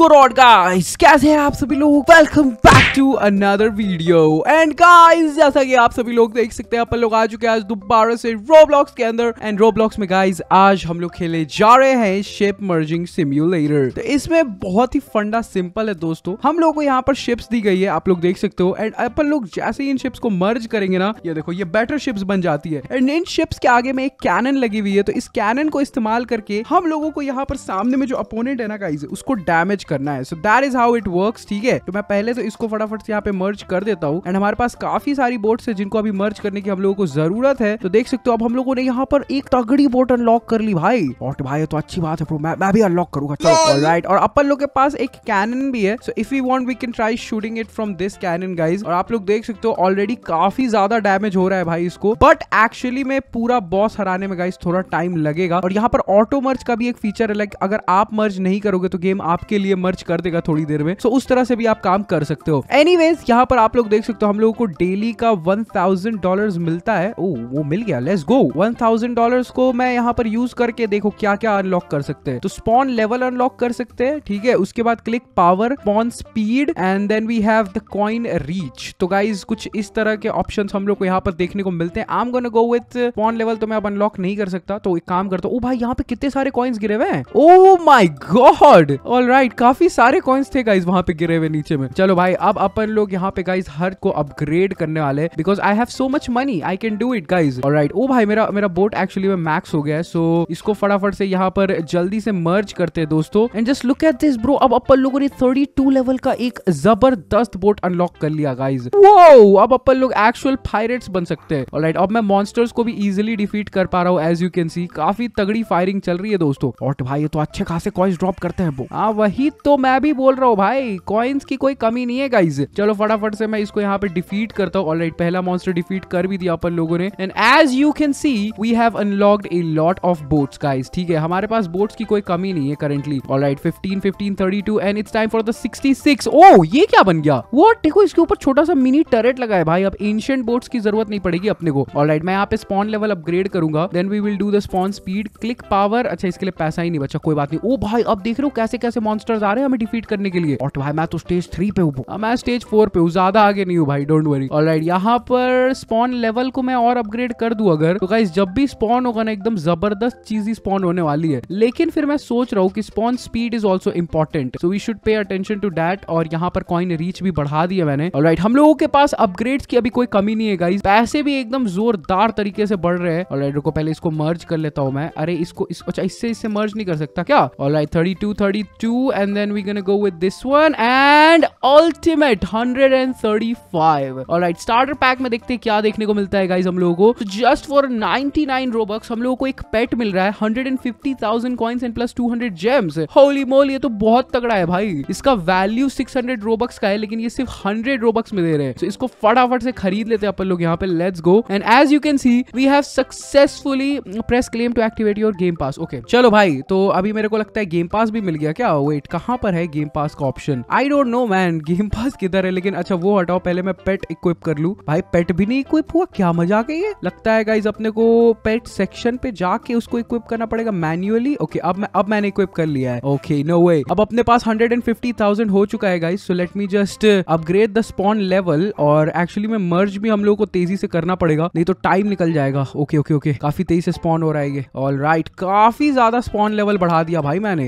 कैसे हैं आप सभी लोग welcome back to another video and guys जैसा कि आप सभी लोग देख सकते हैं अपन लोग आ चुके हैं आज दोबारा से रोब्लॉक्स के अंदर एंड रोब्लॉक्स में गाइस आज हम लोग खेले जा रहे हैं शेप मर्जिंग सिम्युलेटर तो इसमें बहुत ही फंडा सिंपल है दोस्तों हम लोग को यहाँ पर शिप्स दी गई है आप लोग देख सकते हो एंड अपन लोग जैसे ही इन शिप्स को मर्ज करेंगे ना ये देखो ये बेटर शिप्स बन जाती है एंड इन शिप्स के आगे में एक कैनन लगी हुई है तो इस कैनन को इस्तेमाल करके हम लोगों को यहाँ पर सामने में जो अपोनेंट है ना गाइज उसको डैमेज डैमेज करना है so that is how it work ठीक है तो मैं पहले तो इसको फटाफट से यहाँ पे मर्ज कर देता हूँ एंड हमारे पास काफी सारी बोट है जिनको अभी मर्ज करने की हम लोगों को जरूरत है तो देख सकते हो अब हम लोगों ने यहाँ पर एक तगड़ी बोट अनलॉक कर ली भाई और भाई तो अच्छी बात है मैं, मैं भी अनलॉक करूंगा चलो ऑल राइट और अपन लोग के पास एक कैनन भी है so if you want we can try shooting it from this cannon guys और आप लोग देख सकते हो ऑलरेडी काफी ज्यादा डैमेज हो रहा है भाई इसको बट एक्चुअली में पूरा बॉस हराने में गाइस थोड़ा टाइम लगेगा और यहाँ पर ऑटो मर्ज का भी एक फीचर है लाइक अगर आप मर्ज नहीं करोगे तो गेम आपके लिए लिए मर्च कर देगा थोड़ी देर में सो उस तरह से भी आप काम कर सकते हो एनी वेज यहाँ पर आप लोग देख सकते हो हम लोगों को डेली का वन थाउजेंड डॉलर मिलता है ओ oh, वो मिल गया let's go one thousand dollar को मैं यहाँ पर यूज करके देखो क्या क्या अनलॉक कर सकते हैं तो स्पॉन लेवल अनलॉक कर सकते हैं ठीक है उसके बाद click power spawn speed and then we have the coin reach तो गाइज कुछ इस तरह के ऑप्शन हम लोग को यहाँ पर देखने को मिलते हैं I'm gonna go with spawn level तो मैं अब अनलॉक नहीं कर सकता तो एक काम करता हूँ भाई यहाँ पे कितने सारे कॉइन्स गिरे हुए हैं oh my god all right काफी सारे कॉइन्स थे गाइज वहां पे गिरे हुए नीचे में चलो भाई अब अपन लोग यहाँ पे गाइज हर को अपग्रेड करने वाले because I have so much money I can do it guys और ओ भाई मेरा मेरा बोट एक्चुअली में मैक्स हो गया है सो इसको फटाफट से यहाँ पर जल्दी से मर्ज करते हैं दोस्तों and just look at this bro अब अपन लोगों ने थर्टी टू लेवल का एक जबरदस्त बोट अनलॉक कर लिया गाइज वो अब अपन लोग एक्चुअल पायरेट्स बन सकते हैं राइट अब मैं मॉन्स्टर्स को भी इजिली डिफीट कर पा रहा हूँ एज यू कैन सी काफी तगड़ी फायरिंग चल रही है दोस्तों और तो भाई ये तो अच्छे खासे कॉइन्स ड्रॉप करते हैं वो हाँ वही वही तो मैं भी बोल रहा हूँ भाई कॉइन्स की कोई कमी नहीं है गाइज चलो फटाफट से मैं इसको यहाँ पे डिफीट करता हूँ ऑलराइट पहला मॉन्स्टर डिफीट कर भी दिया अपन लोगों ने and as you can see we have unlocked a lot of bots guys ठीक है हमारे पास बोट्स की कोई कमी नहीं है currently alright fifteen thirty two and it's time for the sixty six oh ये क्या बन गया वो देखो इसके ऊपर छोटा सा मिनी टरेट लगा है भाई अब एंशियंट बोट्स की जरूरत नहीं पड़ेगी अपने को ऑलराइट मैं यहाँ पे स्पॉन लेवल अपग्रेड करूंगा then we will do the spawn speed click power अच्छा इसके लिए पैसा ही नहीं बचा कोई बात नहीं ओ भाई अब देख रहे हो कैसे कैसे मॉन्स्टर गैंगस्टर्स आ रहे हैं हमें डिफीट करने के लिए और तो भाई मैं तो स्टेज थ्री पे हूँ हाँ, मैं स्टेज फोर पे हूँ ज्यादा आगे नहीं हूँ भाई डोंट वरी ऑलराइट राइट यहाँ पर स्पॉन लेवल को मैं और अपग्रेड कर दू अगर तो गाइस जब भी स्पॉन होगा ना एकदम जबरदस्त चीज ही स्पॉन होने वाली है लेकिन फिर मैं सोच रहा हूँ कि spawn speed is also important so we should pay attention to that और यहाँ पर कॉइन रीच भी बढ़ा दिया मैंने और हम लोगों के पास अपग्रेड की अभी कोई कमी नहीं है गाइज पैसे भी एकदम जोरदार तरीके से बढ़ रहे हैं और राइट को पहले इसको मर्ज कर लेता हूँ मैं अरे इसको इसको अच्छा इससे इससे मर्ज नहीं कर सकता क्या और thirty two thirty two and then we're gonna go with this one and ultimate 135 alright starter pack में देखते हैं क्या देखने को मिलता है guys हम लोगों को just for 99 robux हम लोगों को एक pet मिल रहा है 150,000 coins and plus 200 gems holy moly ये तो बहुत तगड़ा है भाई इसका value 600 robux का है लेकिन ये सिर्फ 100 robux में दे रहे हैं so, इसको फटाफट से खरीद लेते हैं अपन लोग यहाँ पे let's go and as you can see we have successfully press claim to activate your game pass okay चलो भाई तो अभी मेरे को लगता है गेम पास भी मिल गया क्या वेट कहाँ पर है गेम पास का option I don't know man game pass किधर है लेकिन अच्छा वो हटाओ पहले मैं पेट इक्विप कर लू भाई पेट भी नहीं इक्विप हुआ क्या मजा आ गई है लगता है गाइज अपने को पेट सेक्शन पे जाके उसको इक्विप करना पड़ेगा मैन्युअली ओके अब मैं अब मैंने इक्विप कर लिया है ओके नो वे अब अपने पास हंड्रेड एंड फिफ्टी थाउजेंड हो चुका है guys so let me just upgrade the spawn level और एक्चुअली में मर्ज भी हम लोग को तेजी से करना पड़ेगा नहीं तो टाइम निकल जाएगा ओके ओके ओके काफी तेजी से स्पॉन हो रहा है ये ऑल राइट काफी ज्यादा स्पॉन लेवल बढ़ा दिया भाई मैंने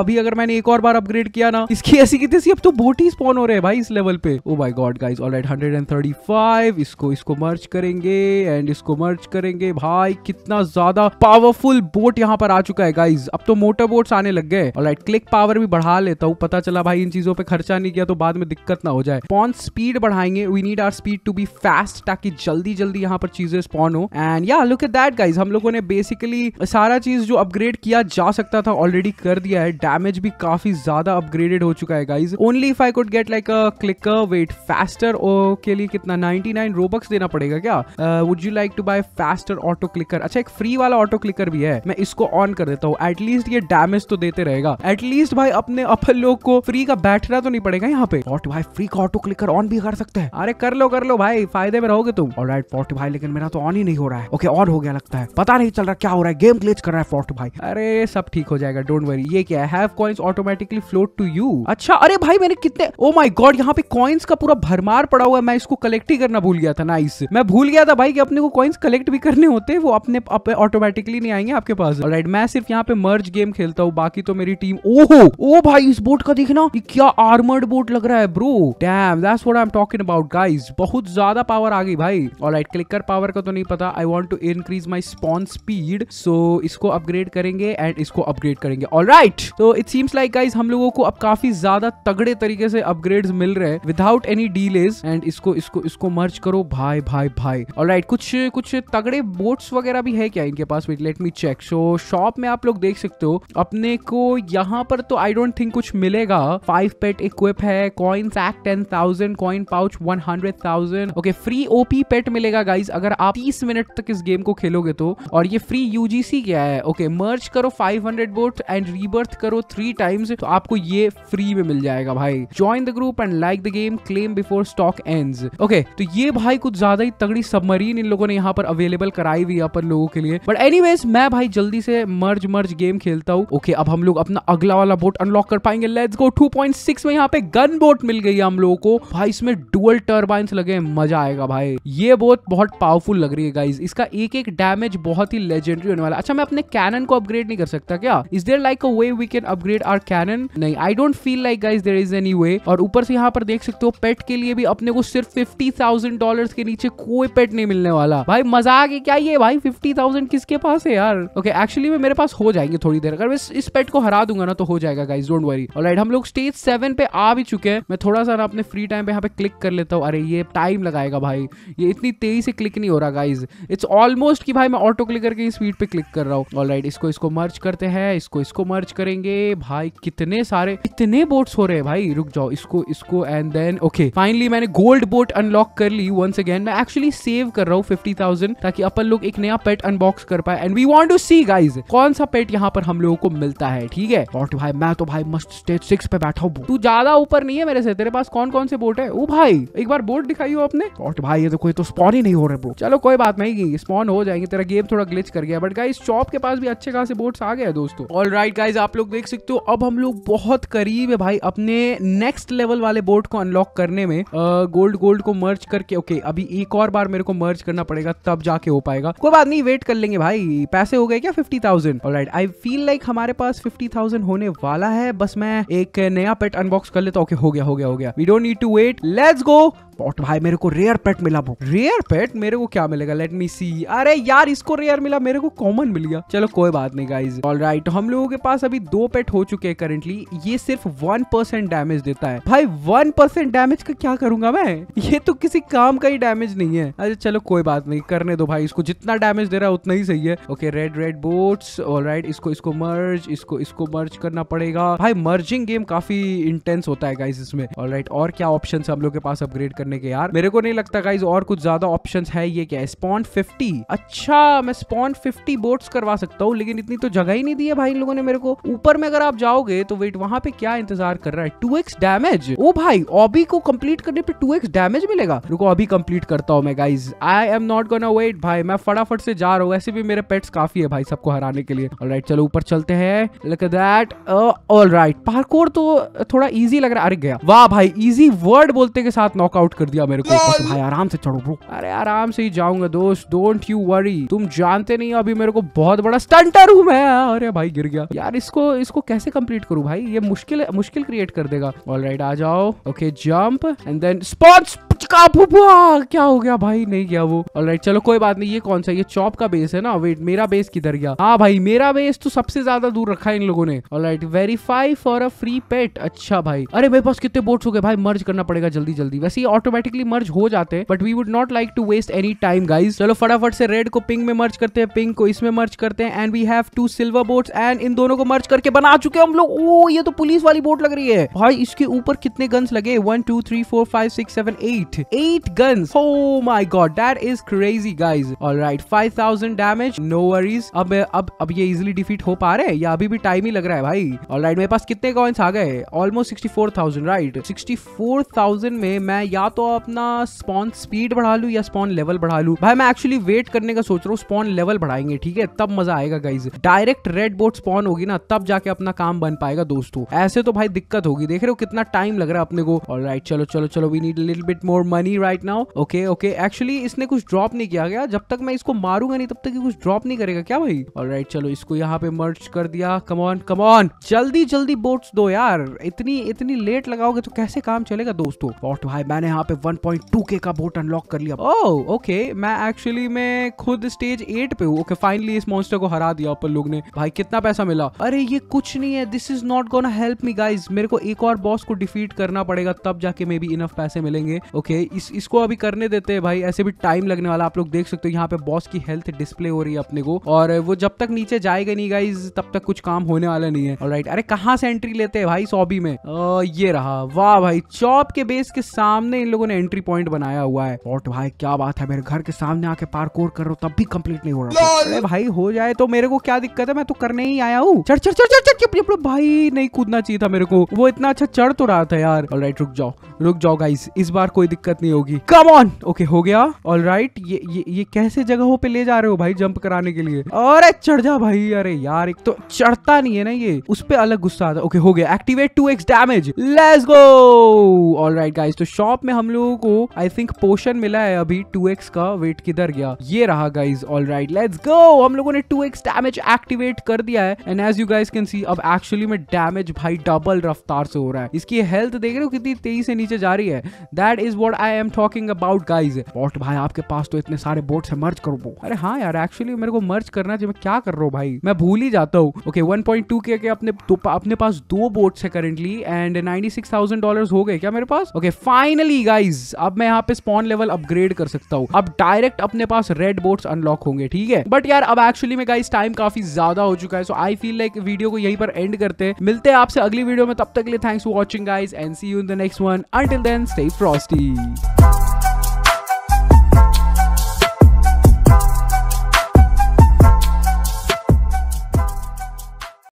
अभी अगर मैंने एक और बार अपग्रेड किया ना इसकी ऐसी की तैसी अब तो बोट ही स्पॉन हो रहे हैं भाई इस लेवल पे oh my god guys all right hundred and thirty five इसको इसको मर्च करेंगे एंड इसको मर्च करेंगे भाई कितना ज्यादा पावरफुल बोट यहाँ पर आ चुका है गाइज अब तो मोटर बोट आने लग गए ऑलराइट क्लिक पावर भी बढ़ा लेता हूँ पता चला भाई इन चीजों पर खर्चा नहीं किया तो बाद में दिक्कत ना हो जाए पॉन स्पीड बढ़ाएंगे we need our speed to be fast ताकि जल्दी जल्दी यहाँ पर चीजें स्पॉन हो एंड या लुक एट दैट गाइज हम लोगों ने बेसिकली सारा चीज जो अपग्रेड किया जा सकता था ऑलरेडी कर दिया है डैमेज भी काफी काफी ज्यादा अपग्रेडेड हो चुका है guys only if I could get like a clicker wait faster के लिए कितना 99 रोबक्स देना पड़ेगा क्या would you like to buy faster auto clicker अच्छा एक फ्री वाला ऑटो क्लिकर भी है मैं इसको ऑन कर देता हूँ एटलीस्ट ये डैमेज तो देते रहेगा एटलीस्ट भाई अपने अपन लोग को फ्री का बैठना तो नहीं पड़ेगा यहाँ पे पॉट भाई फ्री का ऑटो क्लिकर ऑन भी कर सकते हैं अरे कर लो कर लो भाई फायदे में रहोगे तुम और राइट पॉट भाई लेकिन मेरा तो ऑन ही नहीं हो रहा है ओके ऑन हो गया लगता है पता नहीं चल रहा क्या हो रहा है गेम क्लेच कर रहा है पॉट भाई अरे सब ठीक हो जाएगा डोंट वरी ये क्या है auto automatically float to you अच्छा अरे भाई मैंने कितने ओ माई गॉड यहाँ पे कॉइन्स का पूरा भरमार पड़ा हुआ है मैं इसको कलेक्ट ही करना भूल गया था नाइस मैं भूल गया था भाई कि अपने को कॉइन्स कलेक्ट भी करने होते वो अपने ऑटोमेटिकली नहीं आएंगे आपके पास राइट मैं सिर्फ यहाँ पे मर्ज गेम खेलता हूँ बाकी तो मेरी टीम ओहो ओ भाई इस बोट का देखना क्या आर्मर्ड बोट लग रहा है bro damn that's what I am talking about guys बहुत ज्यादा पावर आ गई भाई क्लिक क्लिकर पावर का तो नहीं पता I want to increase my spawn speed so इसको अपग्रेड करेंगे एंड इसको अपग्रेड करेंगे राइट तो it seems like like guys हम लोगों को अब काफी ज्यादा तगड़े तरीके से अपग्रेड मिल रहे हैं विदाउट एनी डीलेज एंड इसको इसको इसको मर्ज करो भाई भाई भाई और राइट right, कुछ कुछ तगड़े बोट्स वगैरह भी है क्या इनके पास wait let me check so shop में आप लोग देख सकते हो अपने को यहाँ पर तो आई डोंट थिंक कुछ मिलेगा फाइव पेट इक्विप है coin sack ten thousand coin pouch one hundred thousand okay free OP pet मिलेगा गाइज अगर आप तीस मिनट तक इस गेम को खेलोगे तो और ये फ्री यूजीसी क्या है ओके okay, मर्ज करो five hundred bot and rebirth करो थ्री टाइम गेम्स तो आपको ये फ्री में मिल जाएगा भाई join the group and like the game claim before stock and okay तो ये भाई कुछ ज्यादा ही तगड़ी सबमरीन इन लोगों ने यहाँ पर अवेलेबल कराई हुई यहाँ पर लोगों के लिए बट एनी मैं भाई जल्दी से मर्ज मर्ज गेम खेलता हूँ ओके okay, अब हम लोग अपना अगला वाला बोट अनलॉक कर पाएंगे लेट्स गो 2.6 में यहाँ पे गन बोट मिल गई हम लोगों को भाई इसमें डुअल टर्बाइन लगे मजा आएगा भाई ये बोट बहुत पावरफुल लग रही है गाइज इसका एक एक डैमेज बहुत ही लेजेंडरी होने वाला अच्छा मैं अपने कैनन को अपग्रेड नहीं कर सकता क्या is there like a way we can upgrade our cannon नहीं I don't feel like guys there is any way और ऊपर से यहाँ पर देख सकते हो पेट के लिए भी अपने को सिर्फ फिफ्टी थाउजेंड डॉलर के नीचे कोई पेट नहीं मिलने वाला भाई मजाक है क्या ये भाई फिफ्टी थाउजेंड किसके पास है यार ओके एक्चुअली में मेरे पास हो जाएंगे थोड़ी देर अगर मैं इस पेट को हरा दूंगा ना तो हो जाएगा गाइज डोंट वरी और हम लोग स्टेज सेवन पे आ भी चुके हैं मैं थोड़ा सा ना अपने फ्री टाइम पे यहाँ पे क्लिक कर लेता हूँ अरे ये टाइम लगाएगा भाई ये इतनी तेजी से क्लिक नहीं हो रहा गाइज इट्स ऑलमोस्ट कि भाई मैं ऑटो क्लिक करके स्पीड पे क्लिक कर रहा हूँ ऑलराइट इसको इसको मर्ज करते हैं इसको इसको मर्ज करेंगे भाई कितने सारे इतने बोट्स हो रहे हैं भाई रुक जाओ इसको इसको एंड देन ओके फाइनली मैंने गोल्ड बोट अनलॉक कर ली वंस अगेन मैं एक्चुअली सेव कर रहा हूँ फिफ्टी थाउजेंड ताकि अपन लोग एक नया पेट अनबॉक्स कर पाए and we want to see guys कौन सा पेट यहाँ पर हम लोगों को मिलता है ठीक है और भाई मैं तो भाई मस्त स्टेज सिक्स पे बैठा हूँ तू ज्यादा ऊपर नहीं है मेरे से तेरे पास कौन कौन से बोट है वो भाई एक बार बोट दिखाई हो अपने और भाई ये तो कोई तो स्पॉन ही नहीं हो रहे ब्रो चलो कोई बात नहीं स्पॉन हो जाएंगे तेरा गेम थोड़ा ग्लिच कर गया बट गाइज चॉप के पास भी अच्छे खासे बोट्स आ गए दोस्तों ऑल राइट गाइज आप लोग देख सकते हो अब हम लोग बहुत करीब है भाई अपने नेक्स्ट लेवल वाले बोर्ड को अनलॉक करने में गोल्ड गोल्ड को मर्ज करके ओके अभी एक और बार मेरे को मर्ज करना पड़ेगा तब जाके हो पाएगा कोई बात नहीं वेट कर लेंगे भाई पैसे हो गए क्या fifty thousand right I feel like हमारे पास फिफ्टी थाउजेंड होने वाला है बस मैं एक नया पेट अनबॉक्स कर लेता ओके हो गया हो गया हो गया we don't need to wait let's go भाई मेरे को रेयर पेट मिला वो रेयर पेट मेरे को क्या मिलेगा लेट मी सी अरे यार इसको रेयर मिला मेरे को कॉमन मिल गया चलो कोई बात नहीं गाइस ऑल राइट right, हम लोगों के पास अभी दो पेट हो चुके हैं करेंटली ये सिर्फ वन परसेंट डैमेज देता है भाई वन परसेंट डैमेज का क्या करूंगा मैं ये तो किसी काम का ही डैमेज नहीं है अरे चलो कोई बात नहीं करने दो भाई इसको जितना डैमेज दे रहा है उतना ही सही है okay red red bots right इसको इसको मर्ज इसको इसको मर्ज करना पड़ेगा भाई मर्जिंग गेम काफी इंटेंस होता है गाइज इसमें राइट और क्या ऑप्शन हम लोग के पास अपग्रेड करने के यार मेरे को नहीं लगता गाइज और कुछ ज्यादा ऑप्शन है ये क्या स्पॉन्ट फिफ्टी अच्छा मैं स्पॉन्ट फिफ्टी बोट्स करवा सकता हूँ लेकिन इतनी तो जगह ही नहीं दी है भाई इन लोगों ने मेरे को ऊपर में अगर आप जाओगे देखोगे तो वेट वहां पे क्या इंतजार कर रहा है टू एक्स डैमेज ओ भाई ऑबी को कंप्लीट करने पे टू एक्स डैमेज मिलेगा रुको अभी कंप्लीट करता हूँ मैं guys I am not gonna wait भाई मैं फटाफट से जा रहा हूँ ऐसे भी मेरे पेट्स काफी है भाई सबको हराने के लिए राइट चलो ऊपर चलते हैं look that all right parkour तो थोड़ा इजी लग रहा है अरे गया वाह भाई इजी वर्ड बोलते के साथ नॉकआउट कर दिया मेरे को तो भाई आराम से चढ़ो ब्रो अरे आराम से ही जाऊंगा दोस्त डोंट यू वरी तुम जानते नहीं अभी मेरे को बहुत बड़ा स्टंटर हूं मैं अरे भाई गिर गया यार इसको इसको कैसे कंप्लीट कंप्लीट करूं भाई ये मुश्किल मुश्किल क्रिएट कर देगा ऑल right, आ जाओ okay jump and then spawns का फुफुआ क्या हो गया भाई नहीं गया वो ऑलराइट चलो कोई बात नहीं ये कौन सा ये चौप का बेस है ना वेट मेरा बेस किधर गया हाँ भाई मेरा बेस तो सबसे ज्यादा दूर रखा है इन लोगों ने alright verify for a free pet अच्छा भाई अरे मेरे पास कितने बोट्स हो गए भाई मर्ज करना पड़ेगा जल्दी जल्दी वैसे ऑटोमेटिकली मर्ज हो जाते हैं but we would not like to waste any time guys चलो फटाफट से रेड को पिंक में मर्ज करते हैं पिंक को इसमें मर्ज करते हैं and we have to silver board and इन दोनों को मर्ज करके बना चुके हम लोग ओ ये तो पुलिस वाली बोट लग रही है भाई इसके ऊपर कितने गन्स लगे one two three four five six seven eight eight. Eight guns. Oh my god, that is crazy, guys. Alright, 5000 damage. No worries. अब अब अब ये easily defeat हो पा रहे हैं या अभी भी टाइम ही लग रहा है भाई ऑलराइट मेरे पास कितने कॉइन्स आ गए ऑलमोस्ट 64000 राइट 64000 में मैं या तो अपना स्पॉन स्पीड बढ़ा लूं या स्पॉन लेवल बढ़ा लूं भाई मैं एक्चुअली वेट करने का सोच रहा हूँ स्पॉन लेवल बढ़ाएंगे ठीक है तब मजा आएगा guys direct red bot spawn होगी ना तब जाके अपना काम बन पाएगा दोस्तों ऐसे तो भाई दिक्कत होगी देख रहे हो कितना टाइम लग रहा है अपने को ऑलराइट चलो चलो चलो we need little bit more more money right now okay okay actually इसने कुछ ड्रॉप नहीं किया गया जब तक मैं इसको मारूंगा नहीं तब तक ये कुछ ड्रॉप नहीं करेगा क्या भाई और राइट right, चलो इसको यहाँ पे मर्च कर दिया कमॉन कमॉन जल्दी जल्दी बोट दो यार इतनी इतनी लेट लगाओगे तो कैसे काम चलेगा दोस्तों और भाई मैंने यहाँ पे वन के का बोट अनलॉक कर लिया ओह oh, ओके okay, मैं एक्चुअली मैं खुद स्टेज एट पे हूँ ओके फाइनली इस मॉन्स्टर को हरा दिया ऊपर लोग ने भाई कितना पैसा मिला अरे ये कुछ नहीं है this is not gonna help me guys मेरे को एक और बॉस को डिफीट करना पड़ेगा तब जाके मे बी इनफ पैसे मिलेंगे ओके इस इसको अभी करने देते हैं भाई ऐसे भी टाइम लगने वाला आप लोग देख सकते हो यहाँ पे बॉस की हेल्थ डिस्प्ले हो रही है अपने को और वो जब तक नीचे जाएगा नहीं गाइज तब तक कुछ काम होने वाला नहीं है राइट अरे कहाँ से एंट्री लेते हैं भाई सॉबी में आ, ये रहा वाह भाई चौप के बेस के सामने इन लोगों ने एंट्री पॉइंट बनाया हुआ है और भाई क्या बात है मेरे घर के सामने आके पार्कोर कर रहा हूँ तब भी कम्प्लीट नहीं हो रहा अरे भाई हो जाए तो मेरे को क्या दिक्कत है मैं तो करने ही आया हूँ चढ़ चढ़ चढ़ चढ़ चढ़ चढ़ भाई नहीं कूदना चाहिए था मेरे को वो इतना अच्छा चढ़ तो रहा था यार राइट रुक जाओ रुक जाओ गाइस इस बार कोई कोई दिक्कत नहीं होगी कम ऑन ओके हो गया ऑल राइट ये ये ये कैसे जगहों पे ले जा रहे हो भाई जंप कराने के लिए अरे चढ़ जा भाई अरे यार एक तो चढ़ता नहीं है ना ये उस पर अलग गुस्सा आता ओके हो गया activate two X damage let's go all right guys तो शॉप में हम लोगों को आई थिंक पोशन मिला है अभी टू एक्स का वेट किधर गया ये रहा guys all right let's go हम लोगों ने टू एक्स डैमेज एक्टिवेट कर दिया है and as you guys can see अब एक्चुअली में डैमेज भाई डबल रफ्तार से हो रहा है इसकी हेल्थ देख रहे हो कितनी तेजी से नीचे जा रही है that is what I am talking about guys bot भाई आपके पास तो इतने सारे बोट है मर्ज करो अरे हाँ यार एक्चुअली मेरे को मर्ज करना चाहिए तो मैं क्या कर रहा हूँ भाई मैं भूल ही जाता हूँ ओके वन पॉइंट टू के अपने तो, अपने पास दो बोट है currently and ninety six thousand dollar हो गए क्या मेरे पास ओके फाइनली गाइज अब मैं यहाँ पे स्पॉन लेवल अपग्रेड कर सकता हूँ अब डायरेक्ट अपने पास रेड बोट्स अनलॉक होंगे ठीक है बट यार अब एक्चुअली में गाइज टाइम काफी ज्यादा हो चुका है so I feel like video को यहीं पर एंड करते हैं मिलते हैं आपसे अगली वीडियो में तब तक के लिए thanks for watching guys and see you in the next one until then stay frosty Peace.